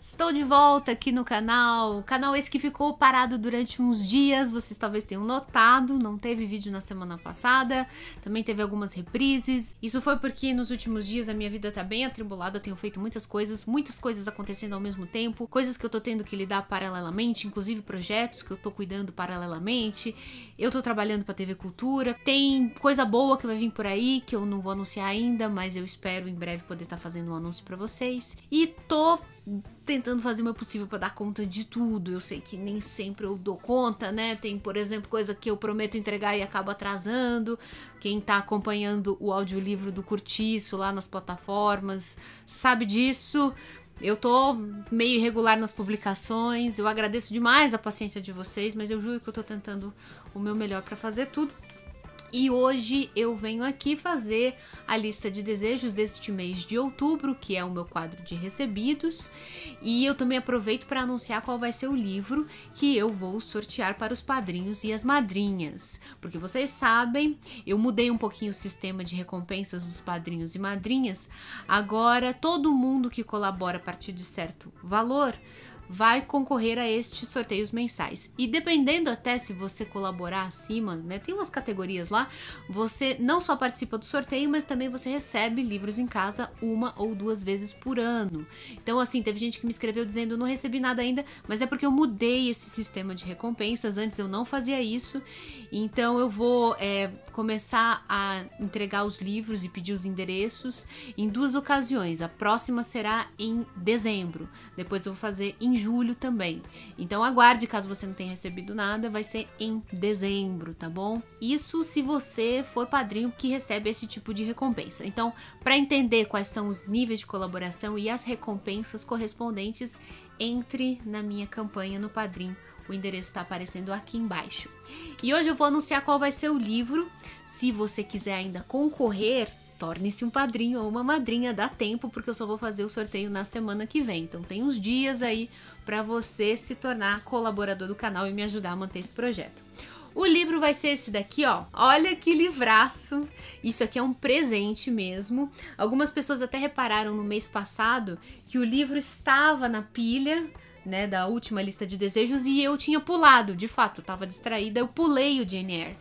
Estou de volta aqui no canal, canal esse que ficou parado durante uns dias, vocês talvez tenham notado, não teve vídeo na semana passada, também teve algumas reprises. Isso foi porque nos últimos dias a minha vida tá bem atribulada, tenho feito muitas coisas, muitas coisas acontecendo ao mesmo tempo, coisas que eu tô tendo que lidar paralelamente, inclusive projetos que eu tô cuidando paralelamente. Eu tô trabalhando para TV Cultura, tem coisa boa que vai vir por aí que eu não vou anunciar ainda, mas eu espero em breve poder estar tá fazendo um anúncio para vocês. E tô tentando fazer o meu possível para dar conta de tudo. Eu sei que nem sempre eu dou conta, né? Tem, por exemplo, coisa que eu prometo entregar e acabo atrasando. Quem está acompanhando o audiolivro do Curtiço lá nas plataformas sabe disso. Eu tô meio irregular nas publicações. Eu agradeço demais a paciência de vocês, mas eu juro que eu tô tentando o meu melhor para fazer tudo. E hoje eu venho aqui fazer a lista de desejos deste mês de outubro, que é o meu quadro de recebidos, e eu também aproveito para anunciar qual vai ser o livro que eu vou sortear para os padrinhos e as madrinhas. Porque vocês sabem, eu mudei um pouquinho o sistema de recompensas dos padrinhos e madrinhas. Agora todo mundo que colabora a partir de certo valor vai concorrer a estes sorteios mensais. E dependendo até se você colaborar acima, né, tem umas categorias lá, você não só participa do sorteio, mas também você recebe livros em casa uma ou duas vezes por ano. Então, assim, teve gente que me escreveu dizendo, não recebi nada ainda, mas é porque eu mudei esse sistema de recompensas, antes eu não fazia isso, então eu vou é, começar a entregar os livros e pedir os endereços em duas ocasiões. A próxima será em dezembro, depois eu vou fazer em julho também. Então aguarde caso você não tenha recebido nada, vai ser em dezembro, tá bom? Isso se você for padrinho que recebe esse tipo de recompensa. Então, para entender quais são os níveis de colaboração e as recompensas correspondentes, entre na minha campanha no Padrim. O endereço está aparecendo aqui embaixo. E hoje eu vou anunciar qual vai ser o livro. Se você quiser ainda concorrer, torne-se um padrinho ou uma madrinha, dá tempo porque eu só vou fazer o sorteio na semana que vem. Então tem uns dias aí para você se tornar colaborador do canal e me ajudar a manter esse projeto. O livro vai ser esse daqui, ó. Olha que livraço! Isso aqui é um presente mesmo. Algumas pessoas até repararam no mês passado que o livro estava na pilha, né, da última lista de desejos e eu tinha pulado. De fato, estava distraída, eu pulei o Jane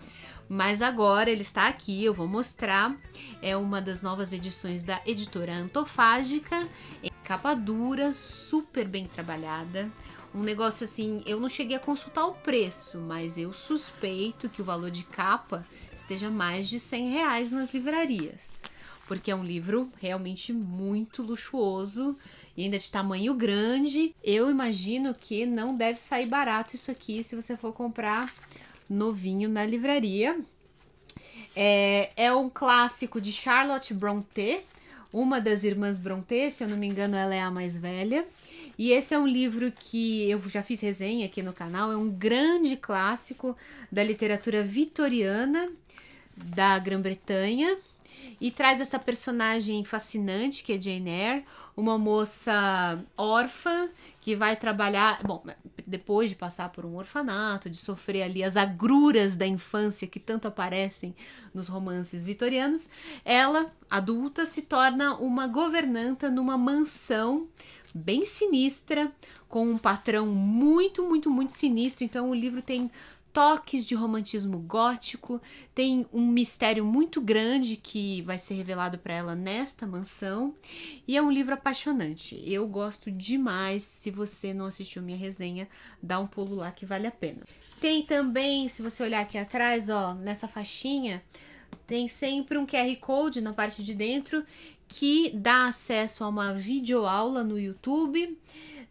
mas agora ele está aqui, eu vou mostrar. É uma das novas edições da editora Antofágica, em é capa dura, super bem trabalhada. Um negócio assim, eu não cheguei a consultar o preço, mas eu suspeito que o valor de capa esteja mais de 100 reais nas livrarias. Porque é um livro realmente muito luxuoso e ainda de tamanho grande. Eu imagino que não deve sair barato isso aqui se você for comprar novinho na livraria. É, é um clássico de Charlotte Brontë, uma das irmãs Brontë, se eu não me engano, ela é a mais velha. E esse é um livro que eu já fiz resenha aqui no canal, é um grande clássico da literatura vitoriana da Grã-Bretanha e traz essa personagem fascinante que é Jane Eyre, uma moça órfã que vai trabalhar, bom, depois de passar por um orfanato, de sofrer ali as agruras da infância que tanto aparecem nos romances vitorianos, ela, adulta, se torna uma governanta numa mansão bem sinistra, com um patrão muito, muito, muito sinistro. Então o livro tem toques de romantismo gótico, tem um mistério muito grande que vai ser revelado para ela nesta mansão, e é um livro apaixonante. Eu gosto demais. Se você não assistiu minha resenha, dá um pulo lá que vale a pena. Tem também, se você olhar aqui atrás, ó, nessa faixinha, tem sempre um QR Code na parte de dentro que dá acesso a uma videoaula no YouTube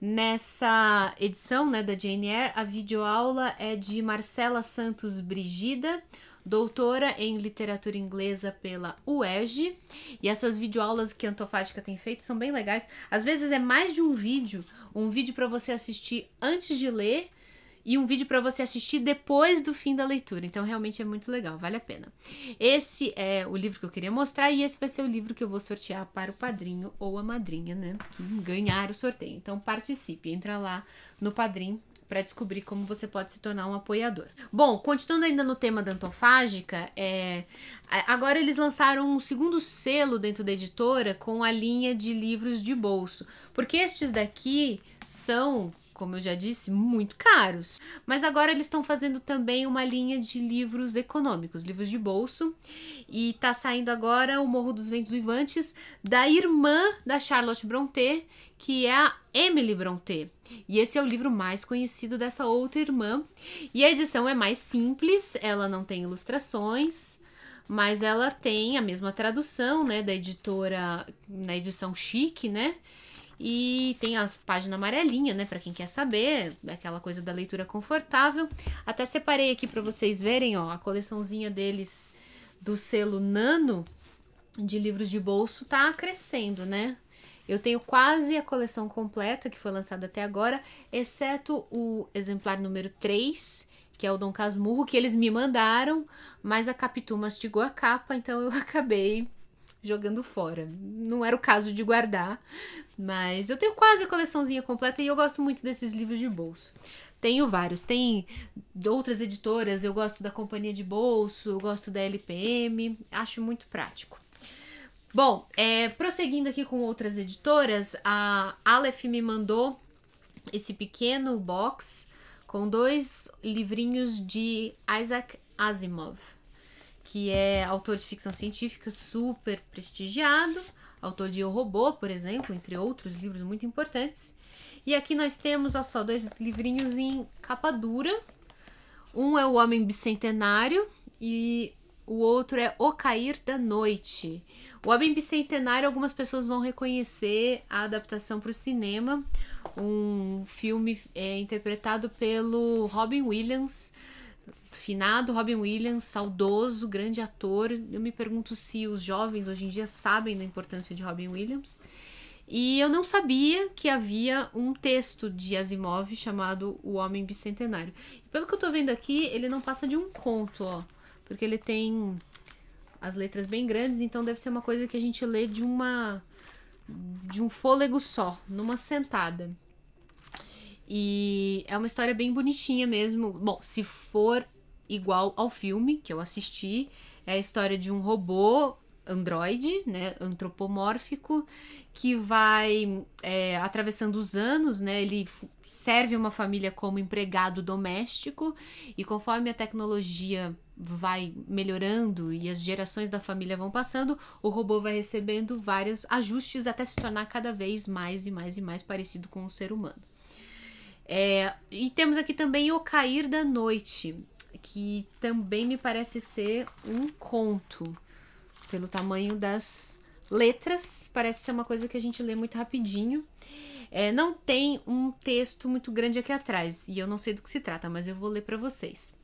Nessa edição né, da JNR, a videoaula é de Marcela Santos Brigida, doutora em literatura inglesa pela UERJ. E essas videoaulas que a Antofágica tem feito são bem legais. Às vezes é mais de um vídeo, um vídeo para você assistir antes de ler e um vídeo para você assistir depois do fim da leitura. Então, realmente é muito legal, vale a pena. Esse é o livro que eu queria mostrar e esse vai ser o livro que eu vou sortear para o padrinho ou a madrinha, né? Que ganhar o sorteio. Então, participe, entra lá no padrinho para descobrir como você pode se tornar um apoiador. Bom, continuando ainda no tema da antofágica, é, agora eles lançaram um segundo selo dentro da editora com a linha de livros de bolso, porque estes daqui são como eu já disse, muito caros. Mas agora eles estão fazendo também uma linha de livros econômicos, livros de bolso, e está saindo agora O Morro dos Ventos Vivantes da irmã da Charlotte Brontë, que é a Emily Brontë. E esse é o livro mais conhecido dessa outra irmã. E a edição é mais simples, ela não tem ilustrações, mas ela tem a mesma tradução, né, da editora na edição chique, né? E tem a página amarelinha, né, para quem quer saber, daquela coisa da leitura confortável. Até separei aqui para vocês verem, ó, a coleçãozinha deles do selo Nano de livros de bolso tá crescendo, né? Eu tenho quase a coleção completa que foi lançada até agora, exceto o exemplar número 3, que é o Dom Casmurro, que eles me mandaram, mas a Capitu mastigou a capa, então eu acabei jogando fora. Não era o caso de guardar, mas eu tenho quase a coleçãozinha completa e eu gosto muito desses livros de bolso. Tenho vários, tem outras editoras, eu gosto da Companhia de Bolso, eu gosto da LPM, acho muito prático. Bom, é, prosseguindo aqui com outras editoras, a Aleph me mandou esse pequeno box com dois livrinhos de Isaac Asimov que é autor de ficção científica super prestigiado, autor de O Robô, por exemplo, entre outros livros muito importantes. E aqui nós temos, ó só, dois livrinhos em capa dura. Um é O Homem Bicentenário e o outro é O Cair da Noite. O Homem Bicentenário, algumas pessoas vão reconhecer a adaptação para o cinema. Um filme é, interpretado pelo Robin Williams, finado Robin Williams, saudoso, grande ator. Eu me pergunto se os jovens hoje em dia sabem da importância de Robin Williams. E eu não sabia que havia um texto de Asimov chamado O Homem Bicentenário. pelo que eu tô vendo aqui, ele não passa de um conto, ó. Porque ele tem as letras bem grandes, então deve ser uma coisa que a gente lê de uma de um fôlego só, numa sentada. E é uma história bem bonitinha mesmo. Bom, se for igual ao filme que eu assisti, é a história de um robô androide, né, antropomórfico, que vai é, atravessando os anos, né, ele serve uma família como empregado doméstico e conforme a tecnologia vai melhorando e as gerações da família vão passando, o robô vai recebendo vários ajustes até se tornar cada vez mais e mais e mais parecido com o ser humano. É, e temos aqui também O Cair da Noite, que também me parece ser um conto, pelo tamanho das letras, parece ser uma coisa que a gente lê muito rapidinho. É, não tem um texto muito grande aqui atrás, e eu não sei do que se trata, mas eu vou ler para vocês.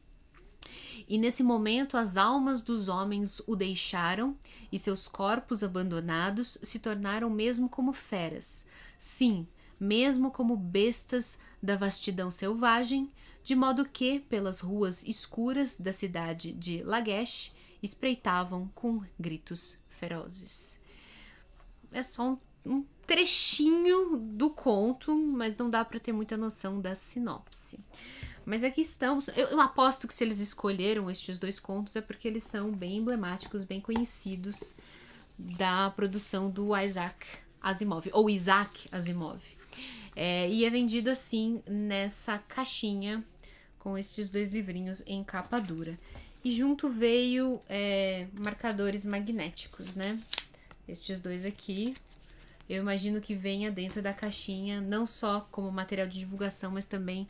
E nesse momento as almas dos homens o deixaram, e seus corpos abandonados se tornaram mesmo como feras. Sim, mesmo como bestas da vastidão selvagem, de modo que, pelas ruas escuras da cidade de Lagash espreitavam com gritos ferozes. É só um, um trechinho do conto, mas não dá para ter muita noção da sinopse. Mas aqui estamos. Eu, eu aposto que se eles escolheram estes dois contos é porque eles são bem emblemáticos, bem conhecidos da produção do Isaac Asimov, ou Isaac Asimov. É, e é vendido assim nessa caixinha com esses dois livrinhos em capa dura. E junto veio é, marcadores magnéticos, né? Estes dois aqui. Eu imagino que venha dentro da caixinha, não só como material de divulgação, mas também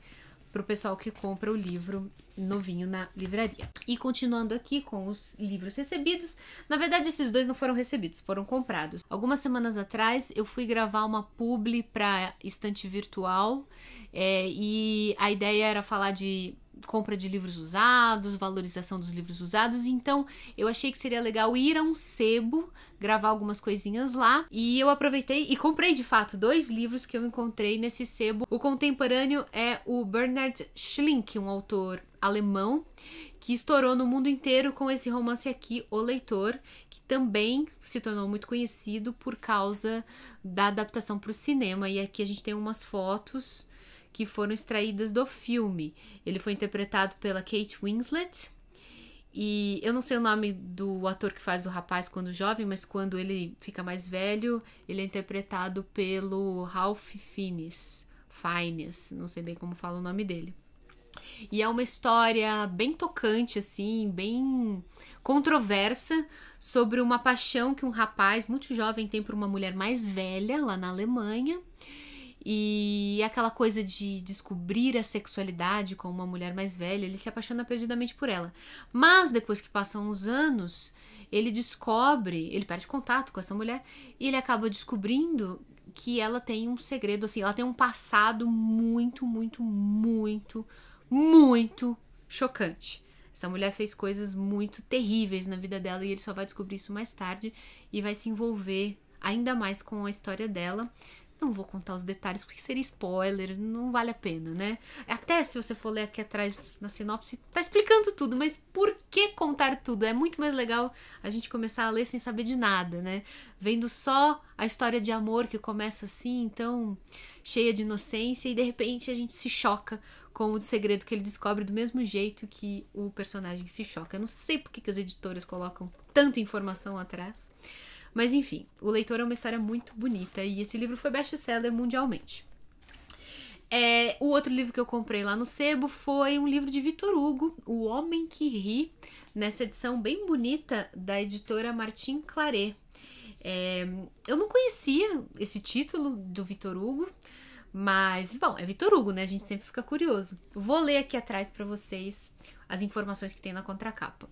para o pessoal que compra o livro novinho na livraria. E continuando aqui com os livros recebidos, na verdade esses dois não foram recebidos, foram comprados. Algumas semanas atrás eu fui gravar uma publi para estante virtual é, e a ideia era falar de compra de livros usados, valorização dos livros usados. Então, eu achei que seria legal ir a um sebo, gravar algumas coisinhas lá. E eu aproveitei e comprei de fato dois livros que eu encontrei nesse sebo. O contemporâneo é o Bernard Schlink, um autor alemão que estourou no mundo inteiro com esse romance aqui, O Leitor, que também se tornou muito conhecido por causa da adaptação para o cinema. E aqui a gente tem umas fotos que foram extraídas do filme. Ele foi interpretado pela Kate Winslet. E eu não sei o nome do ator que faz o rapaz quando jovem, mas quando ele fica mais velho, ele é interpretado pelo Ralph Fiennes. Fiennes, não sei bem como fala o nome dele. E é uma história bem tocante, assim, bem controversa, sobre uma paixão que um rapaz muito jovem tem por uma mulher mais velha lá na Alemanha. E aquela coisa de descobrir a sexualidade com uma mulher mais velha, ele se apaixona perdidamente por ela. Mas depois que passam os anos, ele descobre, ele perde contato com essa mulher e ele acaba descobrindo que ela tem um segredo, assim, ela tem um passado muito, muito, muito, muito chocante. Essa mulher fez coisas muito terríveis na vida dela e ele só vai descobrir isso mais tarde e vai se envolver ainda mais com a história dela. Não vou contar os detalhes porque seria spoiler, não vale a pena, né? Até se você for ler aqui atrás na sinopse, tá explicando tudo, mas por que contar tudo? É muito mais legal a gente começar a ler sem saber de nada, né? Vendo só a história de amor que começa assim, tão cheia de inocência, e de repente a gente se choca com o segredo que ele descobre do mesmo jeito que o personagem se choca. Eu não sei por que as editoras colocam tanta informação atrás. Mas enfim, O Leitor é uma história muito bonita e esse livro foi best-seller mundialmente. É, o outro livro que eu comprei lá no Sebo foi um livro de Vitor Hugo, O Homem que Ri, nessa edição bem bonita da editora Martin Claret. É, eu não conhecia esse título do Vitor Hugo, mas, bom, é Vitor Hugo, né? A gente sempre fica curioso. Vou ler aqui atrás para vocês as informações que tem na contracapa.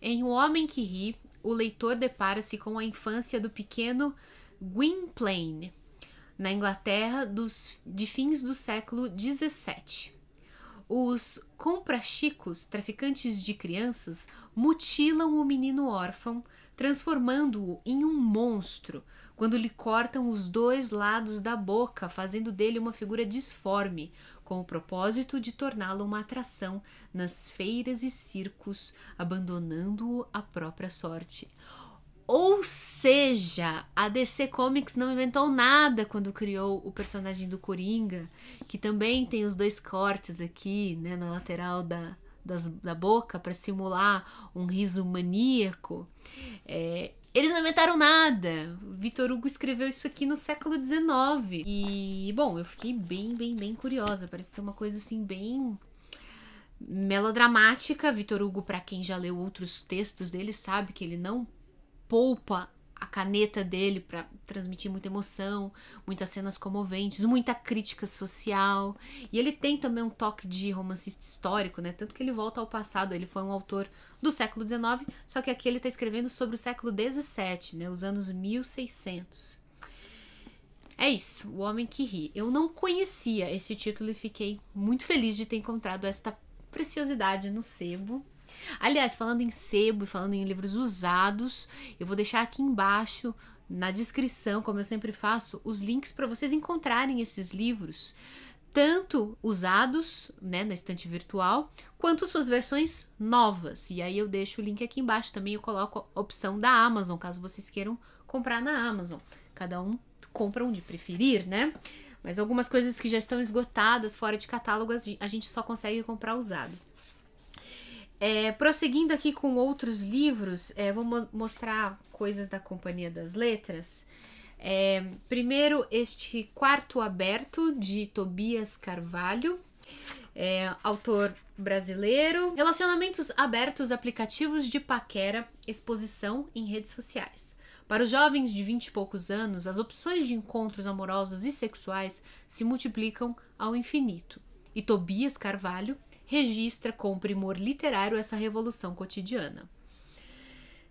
Em O Homem que Ri, o leitor depara-se com a infância do pequeno Gwynplaine, na Inglaterra dos, de fins do século XVII. Os comprachicos, traficantes de crianças, mutilam o menino órfão, transformando-o em um monstro, quando lhe cortam os dois lados da boca, fazendo dele uma figura disforme, com o propósito de torná-lo uma atração nas feiras e circos, abandonando-o à própria sorte. Ou seja, a DC Comics não inventou nada quando criou o personagem do Coringa, que também tem os dois cortes aqui, né, na lateral da, das, da boca para simular um riso maníaco. É, eles não inventaram nada. Vitor Hugo escreveu isso aqui no século XIX. E, bom, eu fiquei bem, bem, bem curiosa. Parece ser uma coisa assim, bem melodramática. Vitor Hugo, para quem já leu outros textos dele, sabe que ele não poupa caneta dele para transmitir muita emoção, muitas cenas comoventes, muita crítica social. E ele tem também um toque de romancista histórico, né? Tanto que ele volta ao passado, ele foi um autor do século XIX, só que aqui ele está escrevendo sobre o século XVII, né? Os anos 1600. É isso, O Homem que Ri. Eu não conhecia esse título e fiquei muito feliz de ter encontrado esta preciosidade no sebo. Aliás, falando em sebo e falando em livros usados, eu vou deixar aqui embaixo na descrição, como eu sempre faço, os links para vocês encontrarem esses livros, tanto usados, né, na estante virtual, quanto suas versões novas. E aí eu deixo o link aqui embaixo também, eu coloco a opção da Amazon, caso vocês queiram comprar na Amazon. Cada um compra onde preferir, né? Mas algumas coisas que já estão esgotadas, fora de catálogo, a gente só consegue comprar usado. É, prosseguindo aqui com outros livros, é, vou mo mostrar coisas da Companhia das Letras. É, primeiro, este Quarto Aberto, de Tobias Carvalho, é, autor brasileiro. Relacionamentos abertos, aplicativos de paquera, exposição em redes sociais. Para os jovens de vinte e poucos anos, as opções de encontros amorosos e sexuais se multiplicam ao infinito. E Tobias Carvalho registra com primor literário essa revolução cotidiana.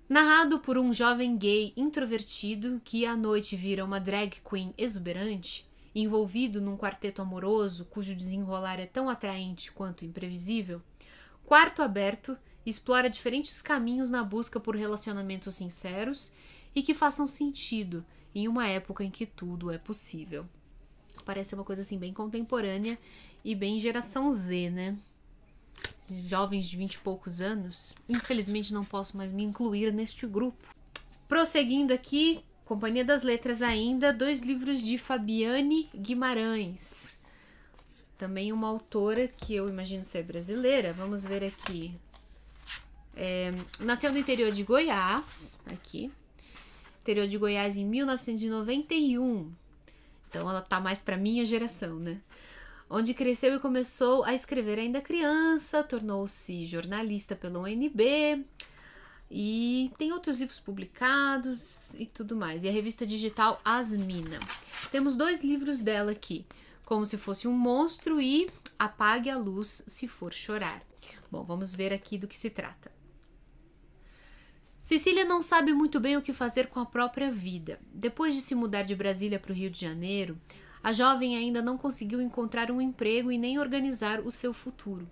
Narrado por um jovem gay introvertido que à noite vira uma drag queen exuberante, envolvido num quarteto amoroso cujo desenrolar é tão atraente quanto imprevisível, Quarto Aberto explora diferentes caminhos na busca por relacionamentos sinceros e que façam sentido em uma época em que tudo é possível. Parece uma coisa assim bem contemporânea e bem geração Z, né? jovens de vinte e poucos anos, infelizmente não posso mais me incluir neste grupo. Prosseguindo aqui, Companhia das Letras ainda, dois livros de Fabiane Guimarães. Também uma autora que eu imagino ser brasileira. Vamos ver aqui. É, nasceu no interior de Goiás, aqui. Interior de Goiás em 1991. Então ela tá mais para minha geração, né? onde cresceu e começou a escrever ainda criança, tornou-se jornalista pelo UNB e tem outros livros publicados e tudo mais. E a revista digital Asmina. Temos dois livros dela aqui, Como se fosse um monstro e Apague a luz se for chorar. Bom, vamos ver aqui do que se trata. Cecília não sabe muito bem o que fazer com a própria vida. Depois de se mudar de Brasília para o Rio de Janeiro, a jovem ainda não conseguiu encontrar um emprego e nem organizar o seu futuro.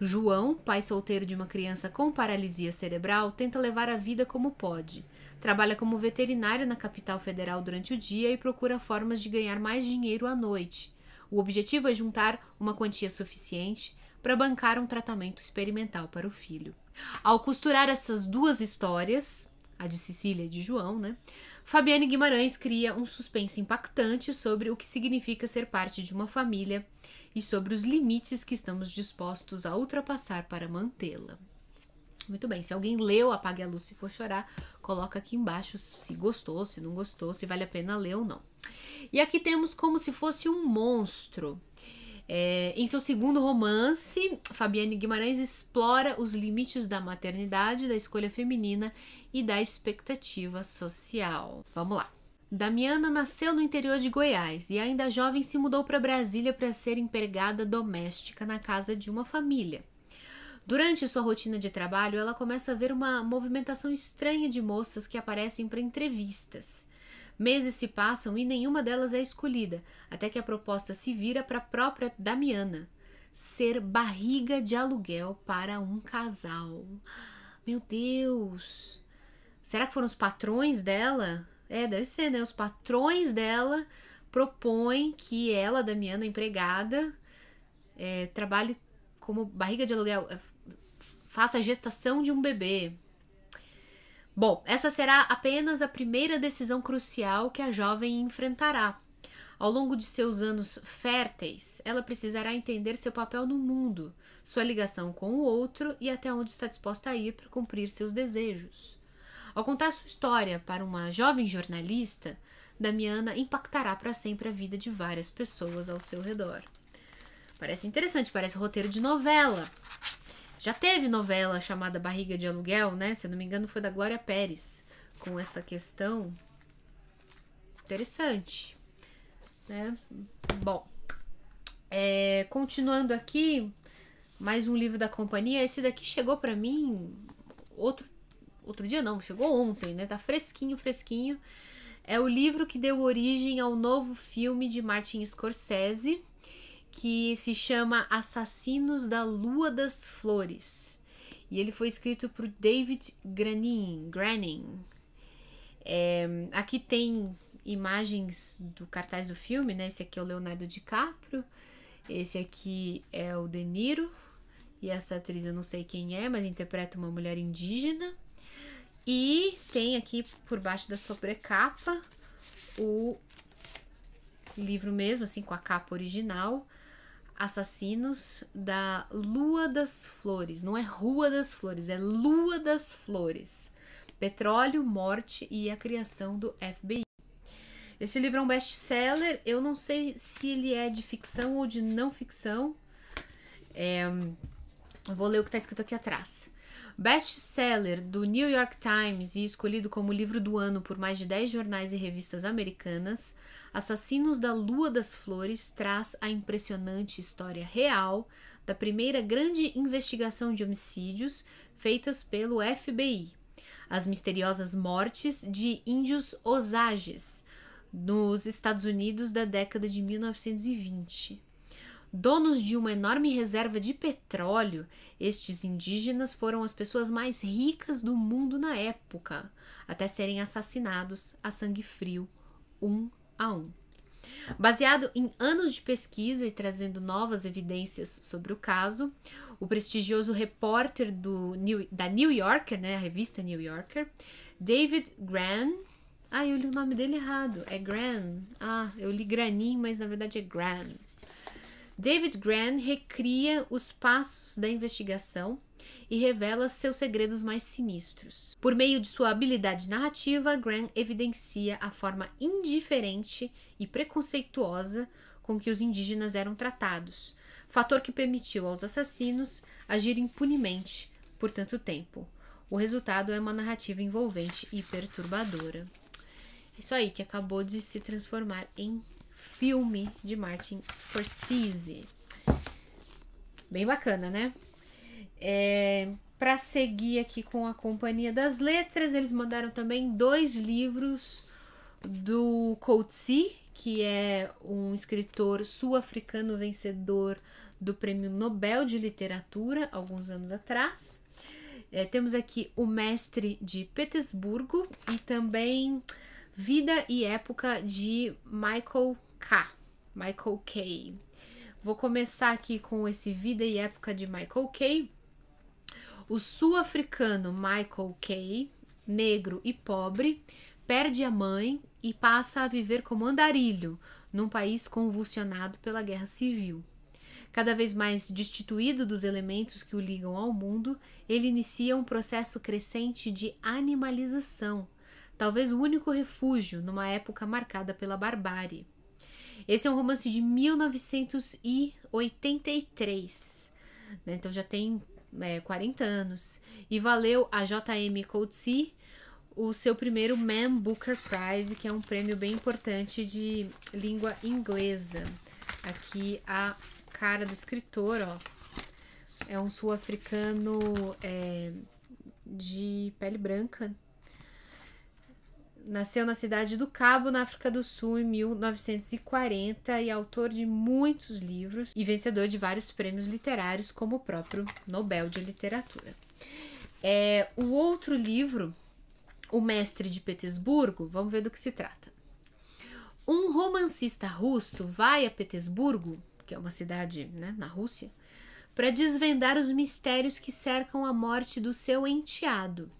João, pai solteiro de uma criança com paralisia cerebral, tenta levar a vida como pode. Trabalha como veterinário na capital federal durante o dia e procura formas de ganhar mais dinheiro à noite. O objetivo é juntar uma quantia suficiente para bancar um tratamento experimental para o filho. Ao costurar essas duas histórias, a de Cecília e de João, né? Fabiane Guimarães cria um suspense impactante sobre o que significa ser parte de uma família e sobre os limites que estamos dispostos a ultrapassar para mantê-la. Muito bem, se alguém leu Apague a Luz se for chorar, coloca aqui embaixo se gostou, se não gostou, se vale a pena ler ou não. E aqui temos como se fosse um monstro. É, em seu segundo romance, Fabiane Guimarães explora os limites da maternidade, da escolha feminina e da expectativa social. Vamos lá. Damiana nasceu no interior de Goiás e, ainda jovem, se mudou para Brasília para ser empregada doméstica na casa de uma família. Durante sua rotina de trabalho, ela começa a ver uma movimentação estranha de moças que aparecem para entrevistas. Meses se passam e nenhuma delas é escolhida, até que a proposta se vira para a própria Damiana. Ser barriga de aluguel para um casal. Meu Deus! Será que foram os patrões dela? É, deve ser, né? Os patrões dela propõem que ela, Damiana, empregada, é, trabalhe como barriga de aluguel, eh, faça a gestação de um bebê. Bom, essa será apenas a primeira decisão crucial que a jovem enfrentará. Ao longo de seus anos férteis, ela precisará entender seu papel no mundo, sua ligação com o outro e até onde está disposta a ir para cumprir seus desejos. Ao contar sua história para uma jovem jornalista, Damiana impactará para sempre a vida de várias pessoas ao seu redor. Parece interessante, parece roteiro de novela. Já teve novela chamada Barriga de Aluguel, né? Se eu não me engano, foi da Glória Pérez com essa questão. Interessante, né? Bom, é, continuando aqui, mais um livro da companhia. Esse daqui chegou para mim outro outro dia não, chegou ontem, né? Tá fresquinho, fresquinho. É o livro que deu origem ao novo filme de Martin Scorsese, que se chama Assassinos da Lua das Flores. E ele foi escrito por David Granin. Granin. É, aqui tem imagens do cartaz do filme, né? Esse aqui é o Leonardo DiCaprio, esse aqui é o De Niro, e essa atriz eu não sei quem é, mas interpreta uma mulher indígena. E tem aqui por baixo da sobrecapa o livro mesmo, assim, com a capa original, Assassinos da Lua das Flores. Não é Rua das Flores, é Lua das Flores. Petróleo, Morte e a Criação do FBI. Esse livro é um best-seller. Eu não sei se ele é de ficção ou de não ficção. É, vou ler o que está escrito aqui atrás. Best-seller do New York Times e escolhido como livro do ano por mais de 10 jornais e revistas americanas, Assassinos da Lua das Flores traz a impressionante história real da primeira grande investigação de homicídios feitas pelo FBI. As misteriosas mortes de índios Osages nos Estados Unidos da década de 1920. Donos de uma enorme reserva de petróleo, estes indígenas foram as pessoas mais ricas do mundo na época, até serem assassinados a sangue frio, um a 1. Baseado em anos de pesquisa e trazendo novas evidências sobre o caso, o prestigioso repórter do New, da New Yorker, né, a revista New Yorker, David Gran. Ah, eu li o nome dele errado. É Gran. Ah, eu li Granin, mas na verdade é Gran. David Gran recria os passos da investigação e revela seus segredos mais sinistros. Por meio de sua habilidade narrativa, Graham evidencia a forma indiferente e preconceituosa com que os indígenas eram tratados, fator que permitiu aos assassinos agir impunemente por tanto tempo. O resultado é uma narrativa envolvente e perturbadora. É isso aí que acabou de se transformar em filme de Martin Scorsese. Bem bacana, né? É, para seguir aqui com a Companhia das Letras, eles mandaram também dois livros do Coetzee, que é um escritor sul-africano vencedor do Prêmio Nobel de Literatura alguns anos atrás. É, temos aqui O Mestre de Petersburgo e também Vida e Época de Michael K. Michael K. Vou começar aqui com esse Vida e Época de Michael K o sul-africano Michael Kay, negro e pobre, perde a mãe e passa a viver como andarilho num país convulsionado pela guerra civil. Cada vez mais destituído dos elementos que o ligam ao mundo, ele inicia um processo crescente de animalização, talvez o único refúgio numa época marcada pela barbárie. Esse é um romance de 1983, né? então já tem é, 40 anos, e valeu a J.M. Coetzee o seu primeiro Man Booker Prize, que é um prêmio bem importante de língua inglesa. Aqui a cara do escritor, ó, é um sul-africano é, de pele branca, nasceu na cidade do Cabo, na África do Sul, em 1940 e é autor de muitos livros e vencedor de vários prêmios literários, como o próprio Nobel de Literatura. É, o outro livro, O Mestre de Petersburgo, vamos ver do que se trata. Um romancista russo vai a Petersburgo, que é uma cidade né, na Rússia, para desvendar os mistérios que cercam a morte do seu enteado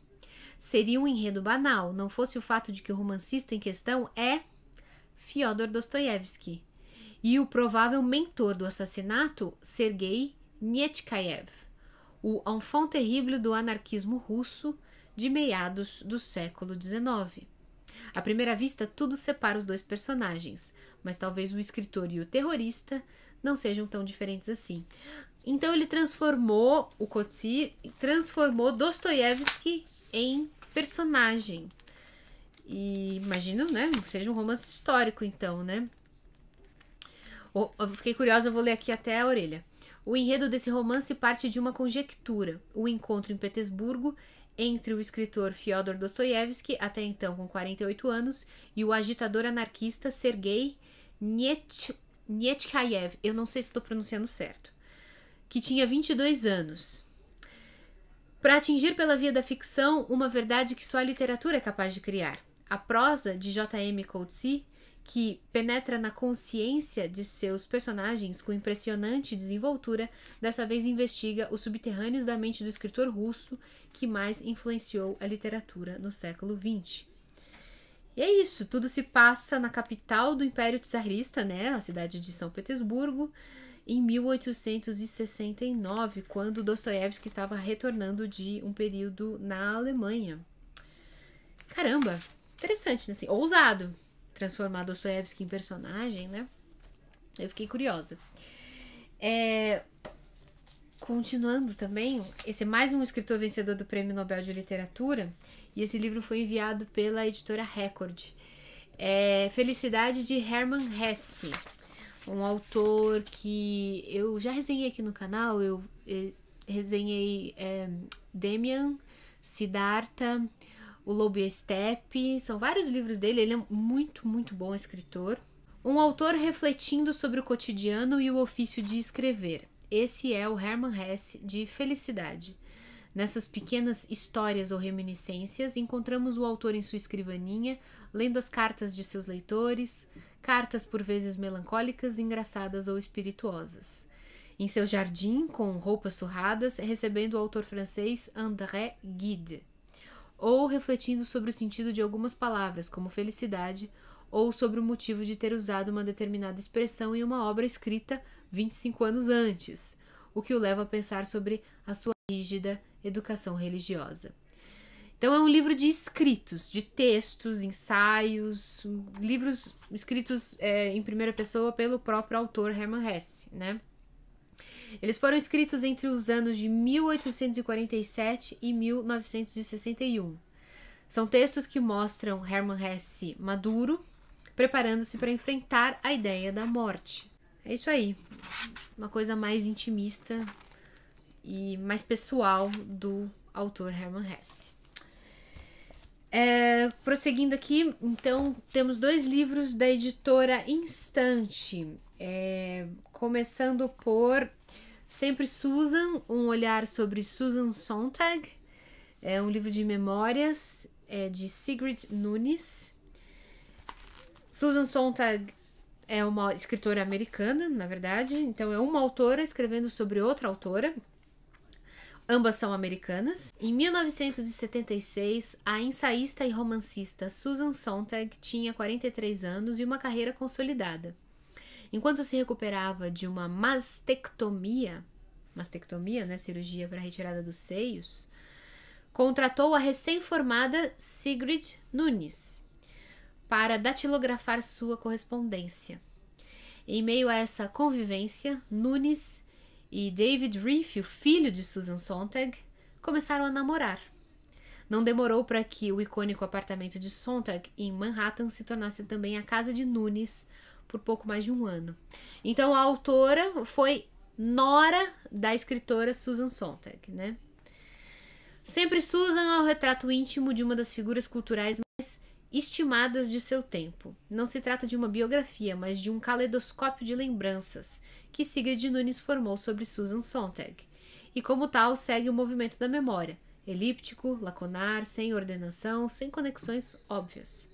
seria um enredo banal, não fosse o fato de que o romancista em questão é Fyodor Dostoiévski e o provável mentor do assassinato, Sergei Nietzkaev, o enfant terrible do anarquismo russo de meados do século XIX. À primeira vista, tudo separa os dois personagens, mas talvez o escritor e o terrorista não sejam tão diferentes assim. Então ele transformou o Kotsi, transformou Dostoiévski em personagem. E imagino, né? Seja um romance histórico, então, né? Eu fiquei curiosa, eu vou ler aqui até a orelha. O enredo desse romance parte de uma conjectura, o encontro em Petersburgo entre o escritor Fyodor Dostoiévski, até então com 48 anos, e o agitador anarquista Sergei Netchayev, eu não sei se estou pronunciando certo, que tinha 22 anos para atingir pela via da ficção uma verdade que só a literatura é capaz de criar. A prosa de J.M. Coetzee, que penetra na consciência de seus personagens com impressionante desenvoltura, dessa vez investiga os subterrâneos da mente do escritor russo que mais influenciou a literatura no século XX. E é isso, tudo se passa na capital do Império Tsarista, né, a cidade de São Petersburgo, em 1869, quando Dostoiévski estava retornando de um período na Alemanha. Caramba, interessante, né? assim, ousado transformar Dostoiévski em personagem, né? Eu fiquei curiosa. É, continuando também, esse é mais um escritor vencedor do Prêmio Nobel de Literatura, e esse livro foi enviado pela editora Record. É Felicidade de Hermann Hesse um autor que eu já resenhei aqui no canal, eu eh, resenhei é, Demian, Siddhartha, O Lobo e a são vários livros dele, ele é muito, muito bom escritor. Um autor refletindo sobre o cotidiano e o ofício de escrever. Esse é o Herman Hesse de Felicidade. Nessas pequenas histórias ou reminiscências, encontramos o autor em sua escrivaninha, lendo as cartas de seus leitores, cartas por vezes melancólicas, engraçadas ou espirituosas. Em seu jardim, com roupas surradas, recebendo o autor francês André Gide, ou refletindo sobre o sentido de algumas palavras, como felicidade, ou sobre o motivo de ter usado uma determinada expressão em uma obra escrita 25 anos antes, o que o leva a pensar sobre a sua rígida Educação Religiosa. Então, é um livro de escritos, de textos, ensaios, livros escritos é, em primeira pessoa pelo próprio autor Hermann Hesse, né? Eles foram escritos entre os anos de 1847 e 1961. São textos que mostram Hermann Hesse maduro, preparando-se para enfrentar a ideia da morte. É isso aí. Uma coisa mais intimista, e mais pessoal do autor Herman Hesse. É, prosseguindo aqui, então temos dois livros da editora Instante, é, começando por Sempre Susan, um olhar sobre Susan Sontag, é um livro de memórias é, de Sigrid Nunes. Susan Sontag é uma escritora americana, na verdade, então é uma autora escrevendo sobre outra autora, Ambas são americanas. Em 1976, a ensaísta e romancista Susan Sontag tinha 43 anos e uma carreira consolidada. Enquanto se recuperava de uma mastectomia, mastectomia, né, cirurgia para retirada dos seios, contratou a recém-formada Sigrid Nunes para datilografar sua correspondência. Em meio a essa convivência, Nunes e David Reef, o filho de Susan Sontag, começaram a namorar. Não demorou para que o icônico apartamento de Sontag em Manhattan se tornasse também a casa de Nunes por pouco mais de um ano. Então a autora foi nora da escritora Susan Sontag, né? Sempre Susan é o retrato íntimo de uma das figuras culturais mais estimadas de seu tempo. Não se trata de uma biografia, mas de um caleidoscópio de lembranças que Sigrid Nunes formou sobre Susan Sontag, e como tal segue o movimento da memória, elíptico, lacunar, sem ordenação, sem conexões óbvias.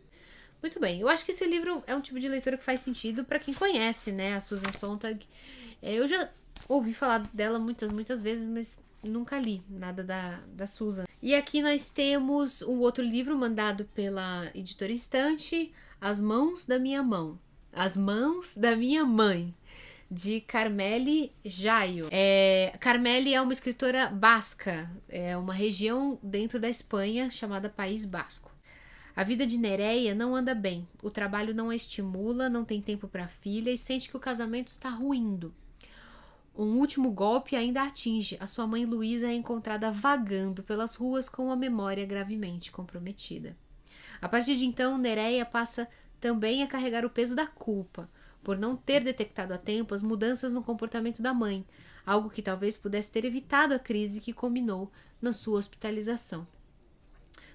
Muito bem, eu acho que esse livro é um tipo de leitura que faz sentido para quem conhece, né, a Susan Sontag. É, eu já ouvi falar dela muitas, muitas vezes, mas nunca li nada da, da Susan. E aqui nós temos um outro livro mandado pela editora Estante, As Mãos da Minha Mão. As Mãos da Minha Mãe, de Carmele Jaio. É, Carmele é uma escritora basca, é uma região dentro da Espanha chamada País Basco. A vida de Nereia não anda bem, o trabalho não a estimula, não tem tempo para a filha e sente que o casamento está ruindo. Um último golpe ainda atinge. A sua mãe Luísa é encontrada vagando pelas ruas com a memória gravemente comprometida. A partir de então, Nereia passa também a carregar o peso da culpa por não ter detectado a tempo as mudanças no comportamento da mãe, algo que talvez pudesse ter evitado a crise que culminou na sua hospitalização.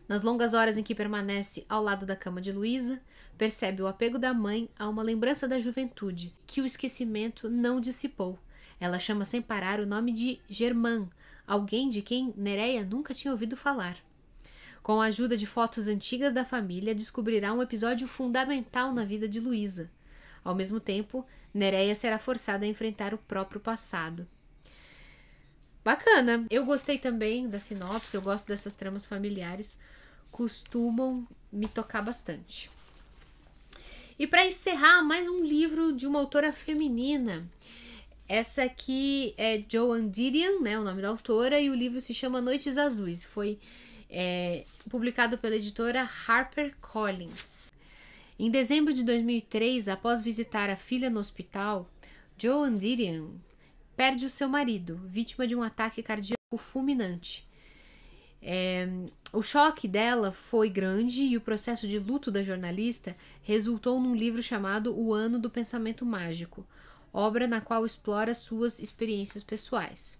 Nas longas horas em que permanece ao lado da cama de Luísa, percebe o apego da mãe a uma lembrança da juventude, que o esquecimento não dissipou ela chama sem parar o nome de Germán, alguém de quem Nereia nunca tinha ouvido falar. Com a ajuda de fotos antigas da família, descobrirá um episódio fundamental na vida de Luísa. Ao mesmo tempo, Nereia será forçada a enfrentar o próprio passado. Bacana! Eu gostei também da sinopse, eu gosto dessas tramas familiares, costumam me tocar bastante. E para encerrar, mais um livro de uma autora feminina essa aqui é Joan Didion, né, o nome da autora, e o livro se chama Noites Azuis. Foi é, publicado pela editora HarperCollins. Em dezembro de 2003, após visitar a filha no hospital, Joan Didion perde o seu marido, vítima de um ataque cardíaco fulminante. É, o choque dela foi grande e o processo de luto da jornalista resultou num livro chamado O Ano do Pensamento Mágico, obra na qual explora suas experiências pessoais.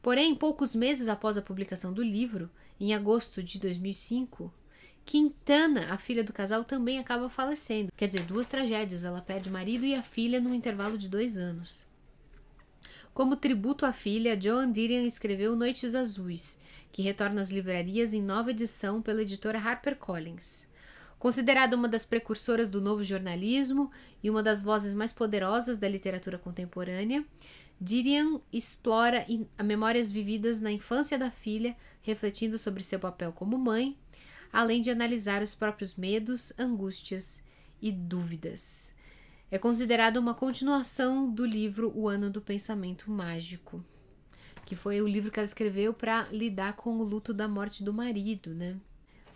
Porém, poucos meses após a publicação do livro, em agosto de 2005, Quintana, a filha do casal, também acaba falecendo. Quer dizer, duas tragédias. Ela perde o marido e a filha num intervalo de dois anos. Como tributo à filha, Joan Didion escreveu Noites Azuis, que retorna às livrarias em nova edição pela editora HarperCollins. Considerada uma das precursoras do novo jornalismo e uma das vozes mais poderosas da literatura contemporânea, Dirian explora memórias vividas na infância da filha, refletindo sobre seu papel como mãe, além de analisar os próprios medos, angústias e dúvidas. É considerada uma continuação do livro O Ano do Pensamento Mágico, que foi o livro que ela escreveu para lidar com o luto da morte do marido, né?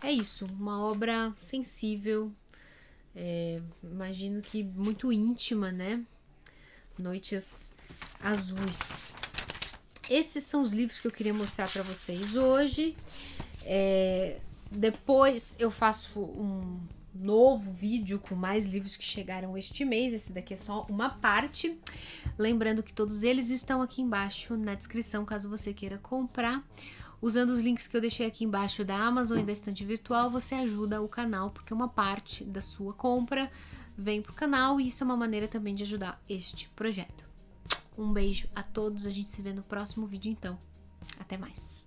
é isso, uma obra sensível, é, imagino que muito íntima, né? Noites Azuis. Esses são os livros que eu queria mostrar para vocês hoje. É, depois eu faço um novo vídeo com mais livros que chegaram este mês. Esse daqui é só uma parte. Lembrando que todos eles estão aqui embaixo na descrição, caso você queira comprar Usando os links que eu deixei aqui embaixo da Amazon e da estante virtual, você ajuda o canal, porque uma parte da sua compra vem para o canal e isso é uma maneira também de ajudar este projeto. Um beijo a todos, a gente se vê no próximo vídeo então. Até mais!